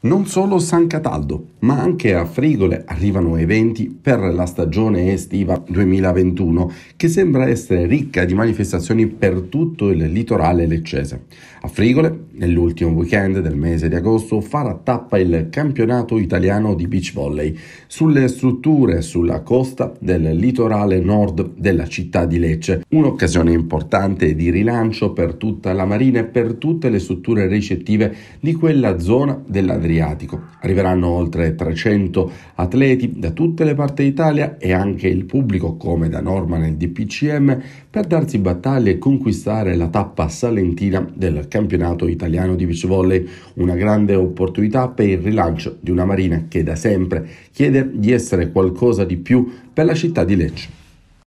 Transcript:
Non solo San Cataldo, ma anche a Frigole arrivano eventi per la stagione estiva 2021 che sembra essere ricca di manifestazioni per tutto il litorale leccese. A Frigole, nell'ultimo weekend del mese di agosto, farà tappa il campionato italiano di beach volley sulle strutture sulla costa del litorale nord della città di Lecce, un'occasione importante di rilancio per tutta la marina e per tutte le strutture ricettive di quella zona della Adriatico. Arriveranno oltre 300 atleti da tutte le parti d'Italia e anche il pubblico, come da norma nel DPCM, per darsi battaglia e conquistare la tappa salentina del campionato italiano di beach volley, una grande opportunità per il rilancio di una marina che da sempre chiede di essere qualcosa di più per la città di Lecce.